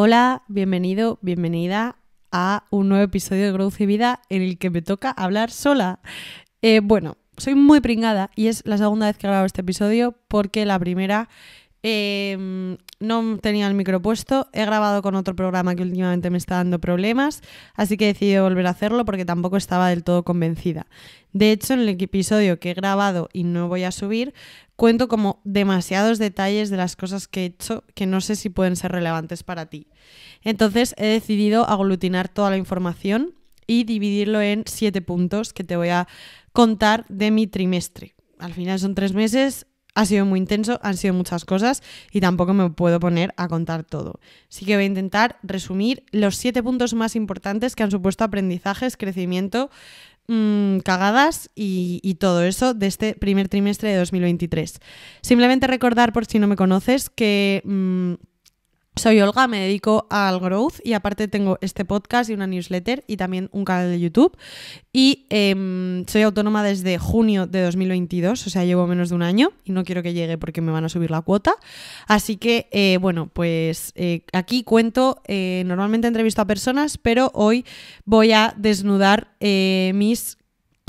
Hola, bienvenido, bienvenida a un nuevo episodio de Growth y Vida en el que me toca hablar sola. Eh, bueno, soy muy pringada y es la segunda vez que grabo este episodio porque la primera Em, no tenía el micro puesto, he grabado con otro programa que últimamente me está dando problemas, así que he decidido volver a hacerlo porque tampoco estaba del todo convencida. De hecho, en el episodio que he grabado y no voy a subir, cuento como demasiados detalles de las cosas que he hecho que no sé si pueden ser relevantes para ti. Entonces he decidido aglutinar toda la información y dividirlo en siete puntos que te voy a contar de mi trimestre. Al final son tres meses, ha sido muy intenso, han sido muchas cosas y tampoco me puedo poner a contar todo. Sí que voy a intentar resumir los siete puntos más importantes que han supuesto aprendizajes, crecimiento, mm, cagadas y, todo eso de este primer trimestre de 2023. Simplemente recordar, por si no me conoces, que... Mm, soy Olga, me dedico al growth y aparte tengo este podcast y una newsletter y también un canal de YouTube. Y em, soy autónoma desde junio de 2022, o sea, llevo menos de un año y no quiero que llegue porque me van a subir la cuota. Así que, eh, bueno, pues eh, aquí cuento, eh, normalmente entrevisto a personas, pero hoy voy a desnudar mis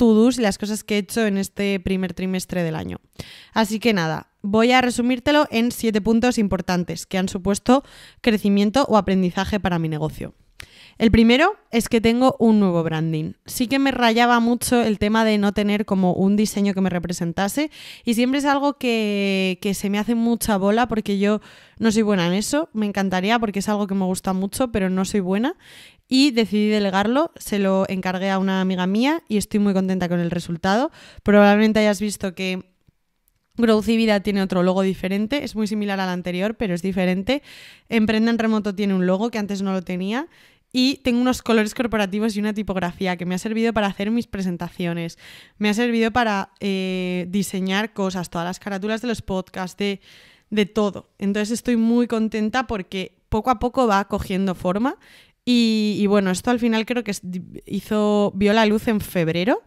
y las cosas que he hecho en este primer trimestre del año. Así que nada, voy a resumírtelo en siete puntos importantes que han supuesto crecimiento o aprendizaje para mi negocio. El primero es que tengo un nuevo branding. Sí que me rayaba mucho el tema de no tener como un diseño que me representase y siempre es algo que, que, se me hace mucha bola porque yo no soy buena en eso, me encantaría porque es algo que me gusta mucho, pero no soy buena y decidí delegarlo, se lo encargué a una amiga mía y estoy muy contenta con el resultado. Probablemente hayas visto que Growth y Vida tiene otro logo diferente, es muy similar al anterior, pero es diferente. en Remoto tiene un logo que antes no lo tenía. Y tengo unos colores corporativos y una tipografía que me ha servido para hacer mis presentaciones. Me ha servido para eh, diseñar cosas, todas las carátulas de los podcasts, de, de todo. Entonces estoy muy contenta porque poco a poco va cogiendo forma y, bueno, esto al final creo que hizo, vio la luz en febrero,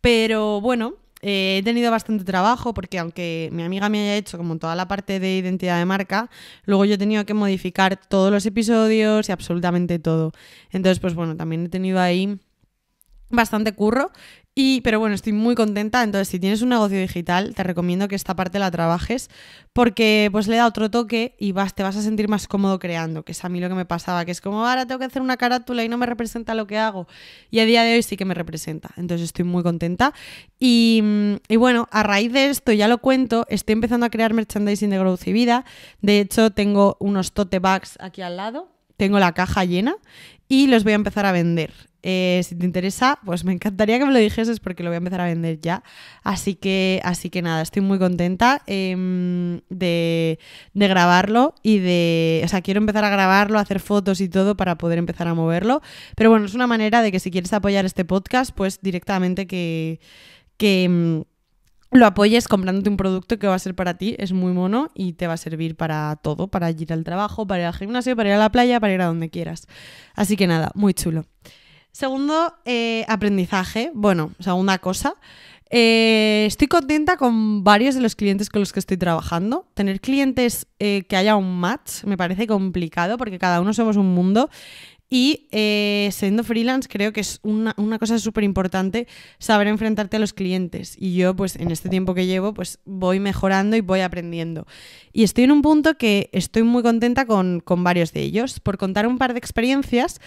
pero bueno, eh, he tenido bastante trabajo porque aunque mi amiga me haya hecho como toda la parte de identidad de marca, luego yo he tenido que modificar todos los episodios y absolutamente todo. Entonces, pues bueno, también he tenido ahí bastante curro y, pero bueno, estoy muy contenta. Entonces, si tienes un negocio digital, te recomiendo que esta parte la trabajes porque pues le da otro toque y vas, te vas a sentir más cómodo creando, que es a mí lo que me pasaba, que es como, ahora tengo que hacer una carátula y no me representa lo que hago. Y a día de hoy sí que me representa. Entonces, estoy muy contenta. Y, y bueno, a raíz de esto, ya lo cuento, estoy empezando a crear merchandising de Growth y Vida. De hecho, tengo unos tote bags aquí al lado tengo la caja llena y los voy a empezar a vender. Eh, si te interesa, pues me encantaría que me lo dijeses porque lo voy a empezar a vender ya. Así que, así que nada, estoy muy contenta em, de, grabarlo y de. O sea, quiero empezar a grabarlo, hacer fotos y todo para poder empezar a moverlo. Pero bueno, es una manera de que si quieres apoyar este podcast, pues directamente que em, lo apoyes comprándote un producto que va a ser para ti, es muy mono y te va a servir para todo, para ir al trabajo, para ir al gimnasio, para ir a la playa, para ir a donde quieras. Así que nada, muy chulo. Segundo eh, aprendizaje, bueno, segunda cosa. Eh, estoy contenta con varios de los clientes con los que estoy trabajando. Tener clientes eh, que haya un match me parece complicado porque cada uno somos un mundo y eh, siendo freelance creo que es una, cosa súper importante saber enfrentarte a los clientes. Y yo pues en este tiempo que llevo pues voy mejorando y voy aprendiendo. Y estoy en un punto que estoy muy contenta con, con varios de ellos. Por contar un par de experiencias,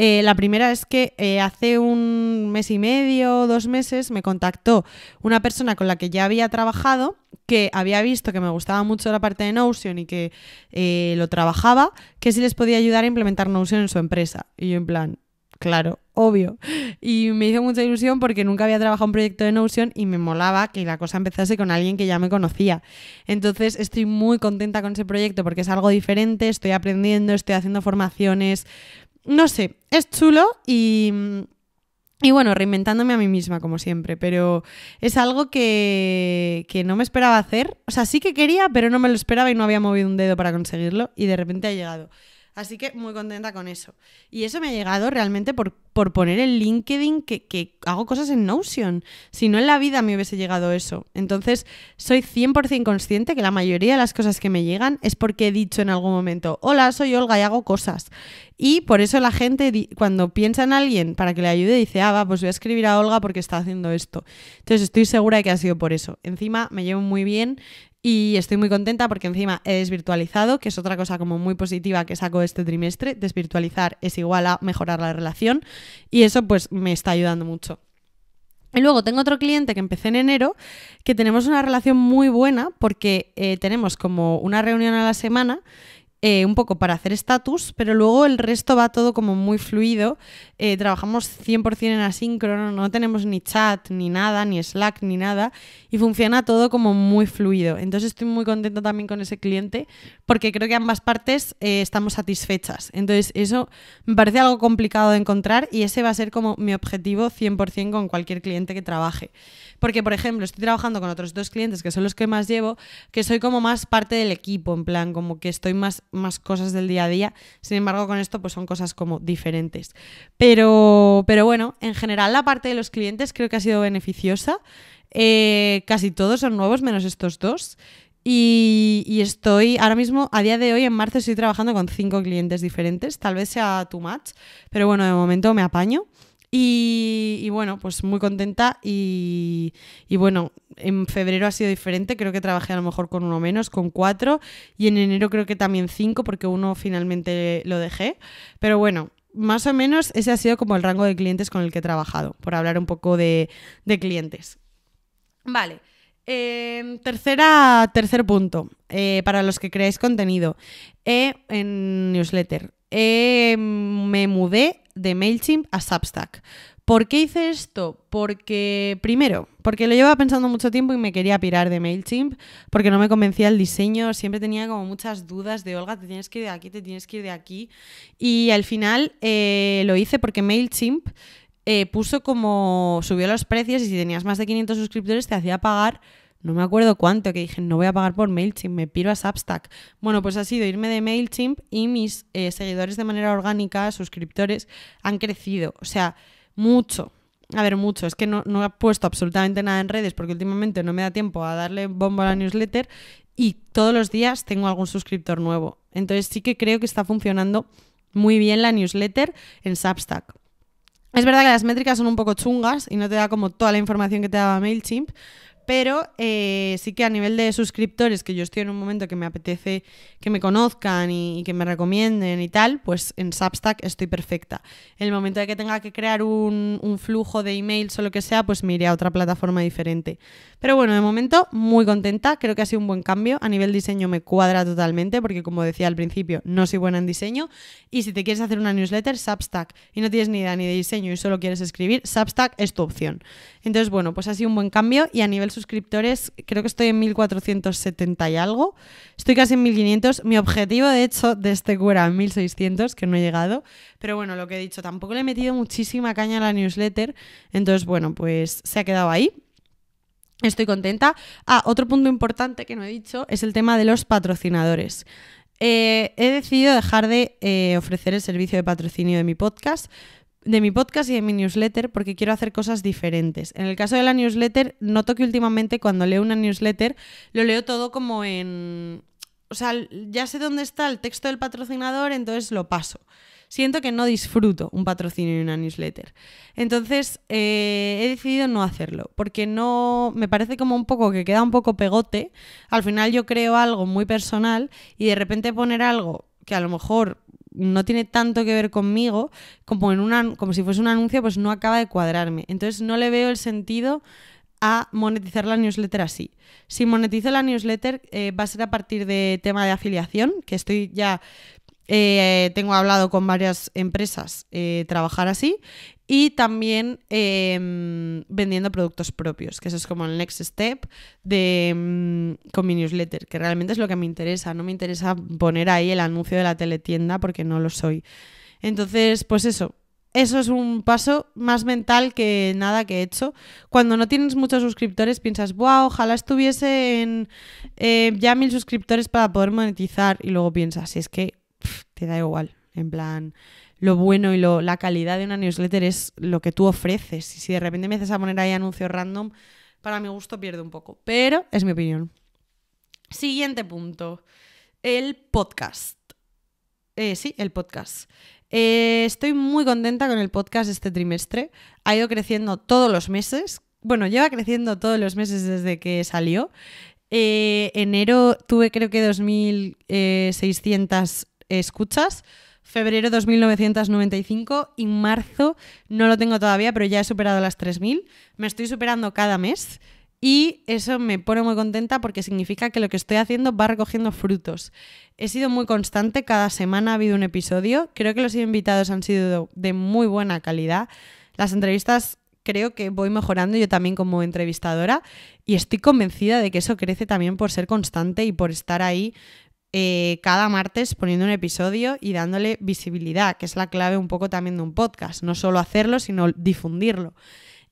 eh, la primera es que eh, hace un mes y medio, dos meses, me contactó una persona con la que ya había trabajado, que había visto que me gustaba mucho la parte de Notion y que eh, lo trabajaba, que si les podía ayudar a implementar Notion en su empresa. Y yo en plan, claro, obvio. Y me hizo mucha ilusión porque nunca había trabajado un proyecto de Notion y me molaba que la cosa empezase con alguien que ya me conocía. Entonces estoy muy contenta con ese proyecto porque es algo diferente, estoy aprendiendo, estoy haciendo formaciones, no sé, es chulo y... Y bueno, reinventándome a mí misma, como siempre, pero es algo que, que, no me esperaba hacer. O sea, sí que quería, pero no me lo esperaba y no había movido un dedo para conseguirlo y de repente ha llegado. Así que muy contenta con eso. Y eso me ha llegado realmente por, poner en LinkedIn que, que, hago cosas en Notion. Si no en la vida me hubiese llegado eso. Entonces, soy 100% consciente que la mayoría de las cosas que me llegan es porque he dicho en algún momento, hola, soy Olga y hago cosas. Y por eso la gente cuando piensa en alguien para que le ayude dice, ah, pues voy a escribir a Olga porque está haciendo esto. Entonces, estoy segura de que ha sido por eso. Encima, me llevo muy bien y estoy muy contenta porque encima he desvirtualizado, que es otra cosa como muy positiva que saco este trimestre. Desvirtualizar es igual a mejorar la relación y eso pues me está ayudando mucho. Y luego tengo otro cliente que empecé en enero, que tenemos una relación muy buena porque eh, tenemos como una reunión a la semana eh, un poco para hacer status, pero luego el resto va todo como muy fluido. Eh, trabajamos 100% en asíncrono, no tenemos ni chat, ni nada, ni Slack, ni nada, y funciona todo como muy fluido. Entonces estoy muy contenta también con ese cliente porque creo que ambas partes eh, estamos satisfechas. Entonces eso me parece algo complicado de encontrar y ese va a ser como mi objetivo 100% con cualquier cliente que trabaje. Porque, por ejemplo, estoy trabajando con otros dos clientes que son los que más llevo, que soy como más parte del equipo, en plan, como que estoy más más cosas del día a día. Sin embargo, con esto pues son cosas como diferentes. Pero, bueno, en general la parte de los clientes creo que ha sido beneficiosa. Eh, casi todos son nuevos, menos estos dos. Y, y, estoy ahora mismo, a día de hoy, en marzo, estoy trabajando con cinco clientes diferentes. Tal vez sea too much, pero bueno, de momento me apaño. Y, bueno, pues muy contenta y, bueno, en febrero ha sido diferente, creo que trabajé a lo mejor con uno menos, con cuatro, y en enero creo que también cinco, porque uno finalmente lo dejé, pero bueno. Más o menos ese ha sido como el rango de clientes con el que he trabajado, por hablar un poco de, clientes. Vale, em, tercera, tercer punto, eh, para los que creáis contenido, eh, en newsletter. Eh, me mudé de MailChimp a Substack. ¿Por qué hice esto? Porque, primero, porque lo llevaba pensando mucho tiempo y me quería pirar de MailChimp, porque no me convencía el diseño, siempre tenía como muchas dudas de, Olga, te tienes que ir de aquí, te tienes que ir de aquí. Y al final eh, lo hice porque MailChimp eh, puso como, subió los precios y si tenías más de 500 suscriptores te hacía pagar no me acuerdo cuánto, que dije, no voy a pagar por MailChimp, me piro a Substack. Bueno, pues ha sido irme de MailChimp y mis eh, seguidores de manera orgánica, suscriptores, han crecido. O sea, mucho. A ver, mucho. Es que no, no he puesto absolutamente nada en redes porque últimamente no me da tiempo a darle bombo a la newsletter y todos los días tengo algún suscriptor nuevo. Entonces sí que creo que está funcionando muy bien la newsletter en Substack. Es verdad que las métricas son un poco chungas y no te da como toda la información que te daba MailChimp, pero eh, sí que a nivel de suscriptores, que yo estoy en un momento que me apetece que me conozcan y, que me recomienden y tal, pues en Substack estoy perfecta. En el momento de que tenga que crear un, flujo de emails o lo que sea, pues me iré a otra plataforma diferente. Pero bueno, de momento muy contenta, creo que ha sido un buen cambio. A nivel diseño me cuadra totalmente, porque como decía al principio, no soy buena en diseño. Y si te quieres hacer una newsletter, Substack, y no tienes ni idea ni de diseño y solo quieres escribir, Substack es tu opción. Entonces, bueno, pues ha sido un buen cambio y a nivel suscriptores, creo que estoy en 1470 y algo, estoy casi en 1500, mi objetivo de hecho de este cura era 1600, que no he llegado, pero bueno, lo que he dicho, tampoco le he metido muchísima caña a la newsletter, entonces bueno, pues se ha quedado ahí. Estoy contenta. Ah, otro punto importante que no he dicho es el tema de los patrocinadores. Eh, he decidido dejar de eh, ofrecer el servicio de patrocinio de mi podcast de mi podcast y de mi newsletter porque quiero hacer cosas diferentes. En el caso de la newsletter, noto que últimamente cuando leo una newsletter lo leo todo como en... O sea, ya sé dónde está el texto del patrocinador, entonces lo paso. Siento que no disfruto un patrocinio y una newsletter. Entonces eh, he decidido no hacerlo, porque no me parece como un poco que queda un poco pegote. Al final yo creo algo muy personal y de repente poner algo que a lo mejor no tiene tanto que ver conmigo, como, en una, como si fuese un anuncio, pues no acaba de cuadrarme. Entonces no le veo el sentido a monetizar la newsletter así. Si monetizo la newsletter eh, va a ser a partir de tema de afiliación, que estoy ya eh, tengo hablado con varias empresas eh, trabajar así y también em, vendiendo productos propios, que eso es como el next step de, mm, con mi newsletter, que realmente es lo que me interesa, no me interesa poner ahí el anuncio de la teletienda porque no lo soy. Entonces, pues eso, eso es un paso más mental que nada que he hecho. Cuando no tienes muchos suscriptores piensas, wow, ojalá estuviese eh, ya mil suscriptores para poder monetizar. Y luego piensas, si es que te da igual, en plan, lo bueno y la calidad de una newsletter es lo que tú ofreces. Y si de repente haces a poner ahí anuncios random, para mi gusto pierde un poco. Pero es mi opinión. Siguiente punto. El podcast. Eh, sí, el podcast. Eh, estoy muy contenta con el podcast este trimestre. Ha ido creciendo todos los meses. Bueno, lleva creciendo todos los meses desde que salió. Eh, enero tuve creo que 2.600 escuchas febrero 2.995 y marzo no lo tengo todavía, pero ya he superado las 3.000. Me estoy superando cada mes. Y eso me pone muy contenta porque significa que lo que estoy haciendo va recogiendo frutos. He sido muy constante, cada semana ha habido un episodio. Creo que los invitados han sido de muy buena calidad. Las entrevistas creo que voy mejorando yo también como entrevistadora y estoy convencida de que eso crece también por ser constante y por estar ahí eh, cada martes poniendo un episodio y dándole visibilidad, que es la clave un poco también de un podcast, no solo hacerlo, sino difundirlo.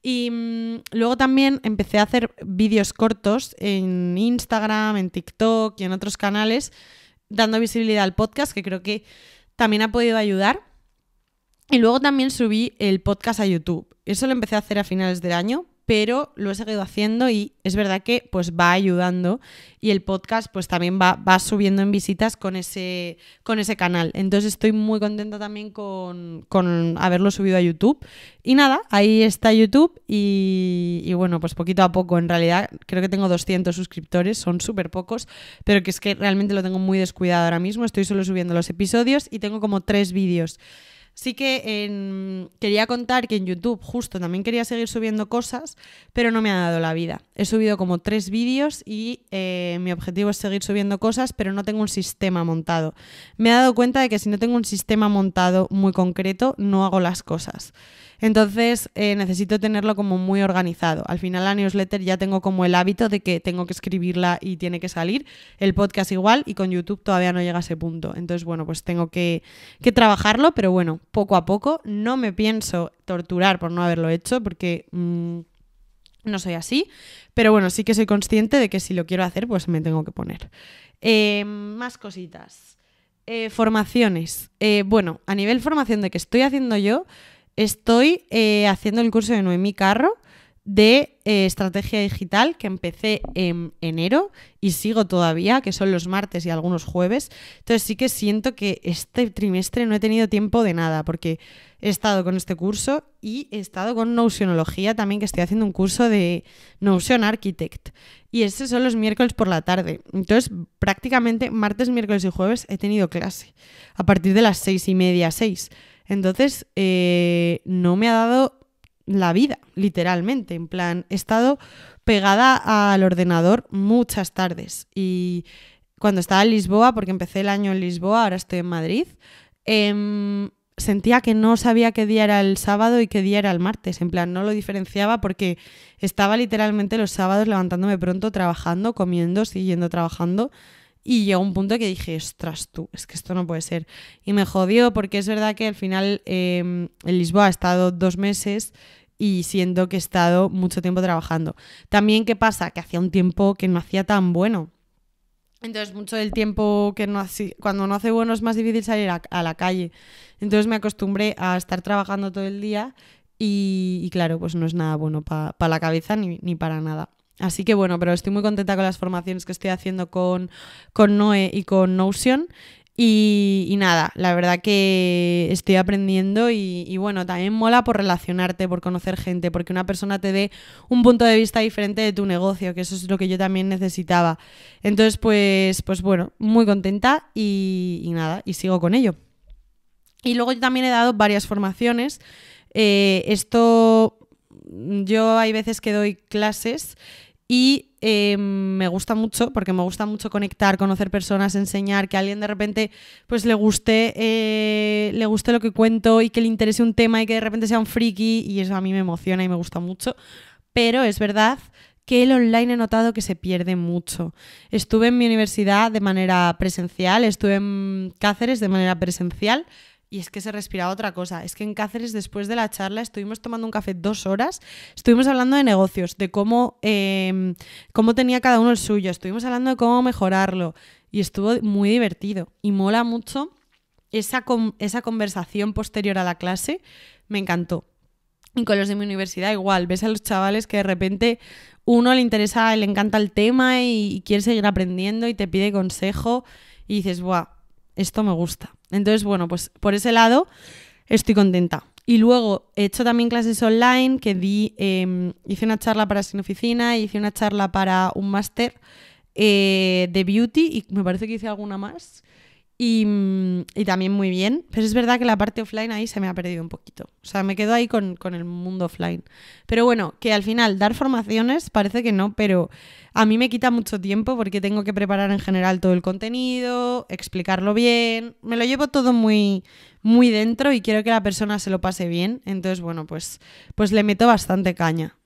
Y mm, luego también empecé a hacer vídeos cortos en Instagram, en TikTok y en otros canales, dando visibilidad al podcast, que creo que también ha podido ayudar. Y luego también subí el podcast a YouTube. Eso lo empecé a hacer a finales del año, pero lo he seguido haciendo y es verdad que pues va ayudando y el podcast pues también va, subiendo en visitas con ese, con ese canal. Entonces estoy muy contenta también con, haberlo subido a YouTube. Y nada, ahí está YouTube y, y, bueno, pues poquito a poco en realidad creo que tengo 200 suscriptores, son súper pocos, pero que es que realmente lo tengo muy descuidado ahora mismo, estoy solo subiendo los episodios y tengo como tres vídeos. Sí que quería contar que en YouTube justo también quería seguir subiendo cosas, pero no me ha dado la vida. He subido como tres vídeos y eh, mi objetivo es seguir subiendo cosas, pero no tengo un sistema montado. Me he dado cuenta de que si no tengo un sistema montado muy concreto, no hago las cosas. Entonces eh, necesito tenerlo como muy organizado. Al final la newsletter ya tengo como el hábito de que tengo que escribirla y tiene que salir. El podcast igual y con YouTube todavía no llega a ese punto. Entonces, bueno, pues tengo que, trabajarlo, pero bueno, poco a poco. No me pienso torturar por no haberlo hecho porque... Mm, no soy así, pero bueno, sí que soy consciente de que si lo quiero hacer, pues me tengo que poner. Em, más cositas. Eh, formaciones. Eh, bueno, a nivel formación de que estoy haciendo yo, estoy eh, haciendo el curso de Noemí Carro de eh, estrategia digital que empecé en enero y sigo todavía, que son los martes y algunos jueves. Entonces sí que siento que este trimestre no he tenido tiempo de nada porque he estado con este curso y he estado con Notionología también, que estoy haciendo un curso de Notion Architect. Y ese son los miércoles por la tarde. Entonces prácticamente martes, miércoles y jueves he tenido clase a partir de las seis y media, seis. Entonces, eh, no me ha dado la vida, literalmente. En plan, he estado pegada al ordenador muchas tardes. Y cuando estaba en Lisboa, porque empecé el año en Lisboa, ahora estoy en Madrid, em, sentía que no sabía qué día era el sábado y qué día era el martes. En plan, no lo diferenciaba porque estaba literalmente los sábados levantándome pronto, trabajando, comiendo, siguiendo trabajando. Y llegó un punto que dije, ostras tú, es que esto no puede ser. Y me jodió porque es verdad que al final em, en Lisboa he estado dos meses y siento que he estado mucho tiempo trabajando. También, ¿qué pasa? Que hacía un tiempo que no hacía tan bueno. Entonces, mucho del tiempo que no hace, cuando no hace bueno es más difícil salir a, la calle. Entonces me acostumbré a estar trabajando todo el día y, claro, pues no es nada bueno para la cabeza ni para nada. Así que bueno, pero estoy muy contenta con las formaciones que estoy haciendo con, con Noe y con Notion. Y, nada, la verdad que estoy aprendiendo y, bueno, también mola por relacionarte, por conocer gente, porque una persona te dé un punto de vista diferente de tu negocio, que eso es lo que yo también necesitaba. Entonces, pues, pues bueno, muy contenta y, nada, y sigo con ello. Y luego yo también he dado varias formaciones. Eh, esto, yo hay veces que doy clases. Y em, me gusta mucho, porque me gusta mucho conectar, conocer personas, enseñar, que a alguien de repente pues le guste, eh, le guste lo que cuento y que le interese un tema y que de repente sea un friki. Y eso a mí me emociona y me gusta mucho. Pero es verdad que el online he notado que se pierde mucho. Estuve en mi universidad de manera presencial, estuve en Cáceres de manera presencial, y es que se respiraba otra cosa. Es que en Cáceres, después de la charla, estuvimos tomando un café dos horas, estuvimos hablando de negocios, de cómo, em, cómo tenía cada uno el suyo, estuvimos hablando de cómo mejorarlo y estuvo muy divertido y mola mucho esa, esa conversación posterior a la clase, me encantó. Y con los de mi universidad igual, ves a los chavales que de repente uno le interesa, le encanta el tema y, quiere seguir aprendiendo y te pide consejo y dices, guau, esto me gusta. Entonces, bueno, pues por ese lado estoy contenta. Y luego he hecho también clases online, que di, em, hice una charla para Sin Oficina, hice una charla para un máster eh, de beauty y me parece que hice alguna más. Y, también muy bien, pero es verdad que la parte offline ahí se me ha perdido un poquito. O sea, me quedo ahí con, con el mundo offline. Pero bueno, que al final dar formaciones parece que no, pero a mí me quita mucho tiempo porque tengo que preparar en general todo el contenido, explicarlo bien. Me lo llevo todo muy, muy dentro y quiero que la persona se lo pase bien. Entonces, bueno, pues, pues le meto bastante caña.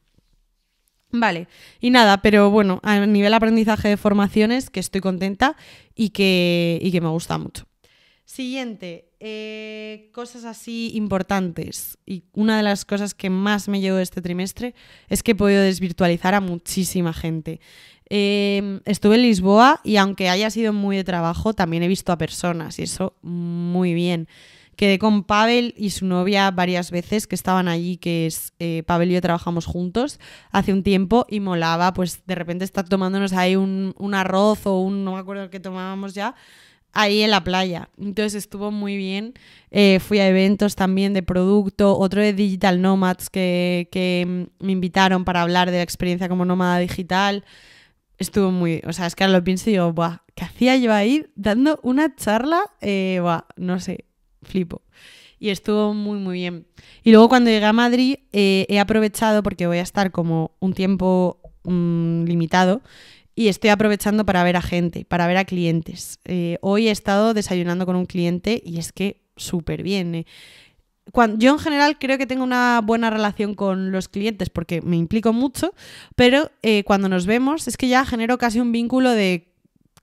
Vale, y nada, pero bueno, a nivel aprendizaje de formaciones, que estoy contenta y que, y que me gusta mucho. Siguiente, eh, cosas así importantes. Y una de las cosas que más me llevo este trimestre es que he podido desvirtualizar a muchísima gente. Em, estuve en Lisboa y aunque haya sido muy de trabajo, también he visto a personas y eso muy bien. Quedé con Pavel y su novia varias veces que estaban allí, que es eh, Pavel y yo trabajamos juntos hace un tiempo y molaba, pues de repente estar tomándonos ahí un, arroz o un, no me acuerdo qué tomábamos ya, ahí en la playa. Entonces estuvo muy bien. Eh, fui a eventos también de producto, otro de Digital Nomads que, mm, me invitaron para hablar de la experiencia como nómada digital estuvo muy. O sea, es que ahora lo pienso y digo, ¡buah! ¿Qué hacía yo ahí dando una charla? Eh, no sé flipo. Y estuvo muy, muy bien. Y luego cuando llegué a Madrid eh, he aprovechado, porque voy a estar como un tiempo mm, limitado, y estoy aprovechando para ver a gente, para ver a clientes. Eh, hoy he estado desayunando con un cliente y es que súper bien. Eh. yo en general creo que tengo una buena relación con los clientes porque me implico mucho, pero cuando nos vemos es que ya genero casi un vínculo de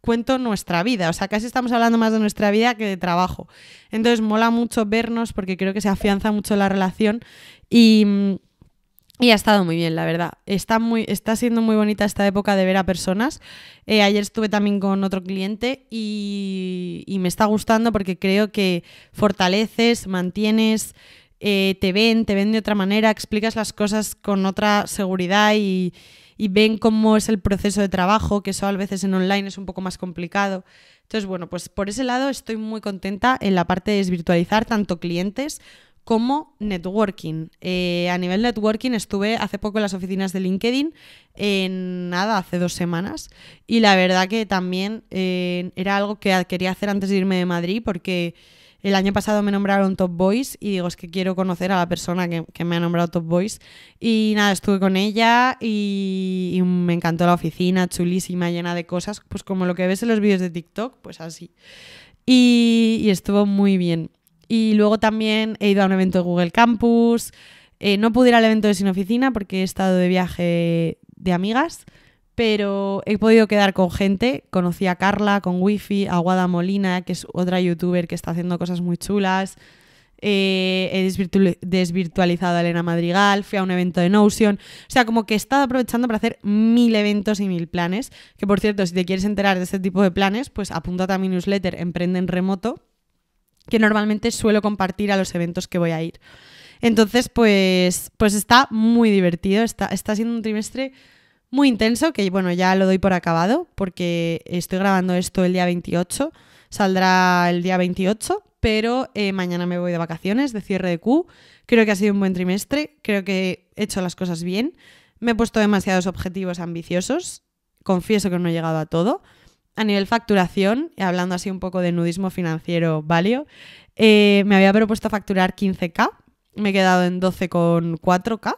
cuento nuestra vida. O sea, casi estamos hablando más de nuestra vida que de trabajo. Entonces mola mucho vernos porque creo que se afianza mucho la relación y, mm, ha estado muy bien, la verdad. Está, muy, está siendo muy bonita esta época de ver a personas. Eh, ayer estuve también con otro cliente y, me está gustando porque creo que fortaleces, mantienes... Eh, te ven, te ven de otra manera, explicas las cosas con otra seguridad y, y ven cómo es el proceso de trabajo, que eso a veces en online es un poco más complicado. Entonces, bueno, pues por ese lado estoy muy contenta en la parte de desvirtualizar tanto clientes como networking. Eh, a nivel networking estuve hace poco en las oficinas de LinkedIn, en nada, hace dos semanas, y la verdad que también eh, era algo que quería hacer antes de irme de Madrid porque el año pasado me nombraron Top Boys y digo, es que quiero conocer a la persona que, me ha nombrado Top Boys. Y nada, estuve con ella y, me encantó la oficina, chulísima, llena de cosas, pues como lo que ves en los vídeos de TikTok, pues así. Y, estuvo muy bien. Y luego también he ido a un evento de Google Campus. Eh, no pude ir al evento de Sin Oficina porque he estado de viaje de amigas pero he podido quedar con gente. Conocí a Carla con Wifi, a Guada Molina, que es otra youtuber que está haciendo cosas muy chulas. Eh, he desvirtualizado a Elena Madrigal, fui a un evento de Notion. O sea, como que he estado aprovechando para hacer mil eventos y mil planes. Que por cierto, si te quieres enterar de este tipo de planes, pues apúntate a mi newsletter Emprende en Remoto, que normalmente suelo compartir a los eventos que voy a ir. Entonces, pues, pues está muy divertido. Está, está siendo un trimestre muy intenso, que bueno, ya lo doy por acabado, porque estoy grabando esto el día 28, saldrá el día 28, pero eh, mañana me voy de vacaciones, de cierre de Q, creo que ha sido un buen trimestre, creo que he hecho las cosas bien, me he puesto demasiados objetivos ambiciosos, confieso que no he llegado a todo. A nivel facturación, hablando así un poco de nudismo financiero, valio, eh, me había propuesto facturar 15K, me he quedado en 12,4K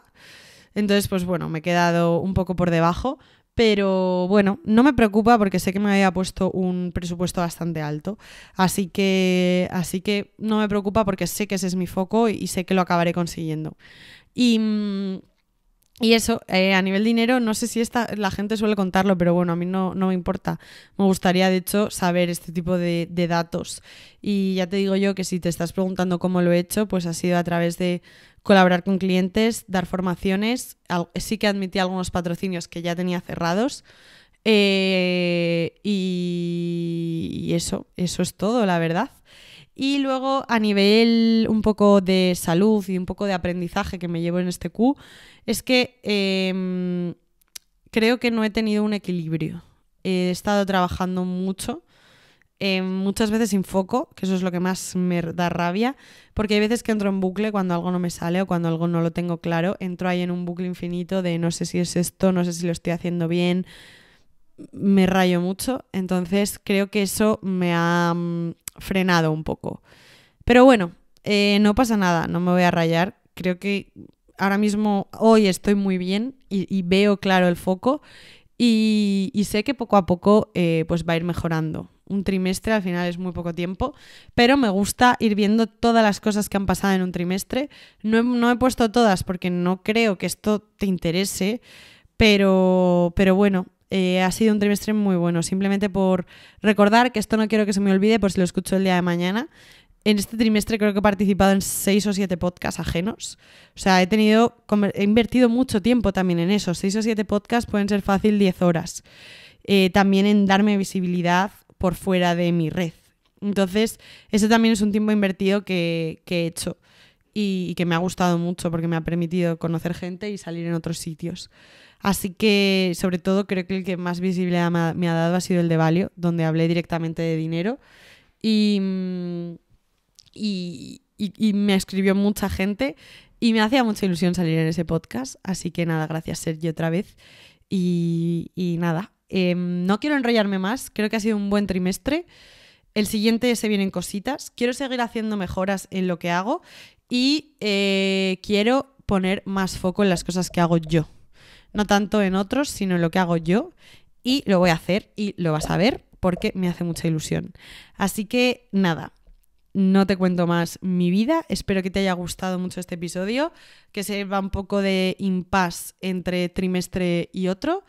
entonces, pues bueno, me he quedado un poco por debajo, pero bueno, no me preocupa porque sé que me había puesto un presupuesto bastante alto. Así que, así que no me preocupa porque sé que ese es mi foco y sé que lo acabaré consiguiendo. Y. Mm, y eso, eh, a nivel dinero, no sé si esta, la gente suele contarlo, pero bueno, a mí no, no me importa. Me gustaría, de hecho, saber este tipo de, datos. Y ya te digo yo que si te estás preguntando cómo lo he hecho, pues ha sido a través de colaborar con clientes, dar formaciones. Sí que admití algunos patrocinios que ya tenía cerrados. Eh, y, eso, eso es todo, la verdad. Y luego a nivel un poco de salud y un poco de aprendizaje que me llevo en este Q, es que em, creo que no he tenido un equilibrio. He estado trabajando mucho Em, muchas veces sin foco, que eso es lo que más me da rabia, porque hay veces que entro en bucle cuando algo no me sale o cuando algo no lo tengo claro, entro ahí en un bucle infinito de no sé si es esto, no sé si lo estoy haciendo bien, me rayo mucho, entonces creo que eso me ha mm, frenado un poco. Pero bueno, eh, no pasa nada, no me voy a rayar, creo que ahora mismo, hoy estoy muy bien y, veo claro el foco. Y, sé que poco a poco eh, pues va a ir mejorando un trimestre, al final es muy poco tiempo, pero me gusta ir viendo todas las cosas que han pasado en un trimestre. No, he puesto todas porque no creo que esto te interese, pero, pero bueno, eh, ha sido un trimestre muy bueno. Simplemente por recordar que esto no quiero que se me olvide por si lo escucho el día de mañana. En este trimestre creo que he participado en seis o siete podcasts ajenos. O sea, he tenido, he invertido mucho tiempo también en eso. Seis o siete podcasts pueden ser fácil diez horas. Eh, también en darme visibilidad, por fuera de mi red. Entonces, ese también es un tiempo invertido que, he hecho y, que me ha gustado mucho porque me ha permitido conocer gente y salir en otros sitios. Así que, sobre todo, creo que el que más visibilidad me ha, dado ha sido el de Valio, donde hablé directamente de dinero. Mm, y, y, y me escribió mucha gente y me hacía mucha ilusión salir en ese podcast. Así que nada, gracias Sergio otra vez. Y, y nada, Em, no quiero enrollarme más, creo que ha sido un buen trimestre. El siguiente se vienen cositas. Quiero seguir haciendo mejoras en lo que hago y eh, quiero poner más foco en las cosas que hago yo. No tanto en otros, sino en lo que hago yo. Y lo voy a hacer y lo vas a ver porque me hace mucha ilusión. Así que nada, no te cuento más mi vida. Espero que te haya gustado mucho este episodio, que se va un poco de impasse entre trimestre y otro.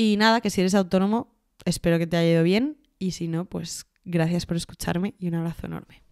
Y nada, que si eres autónomo, espero que te haya ido bien y si no, pues gracias por escucharme y un abrazo enorme.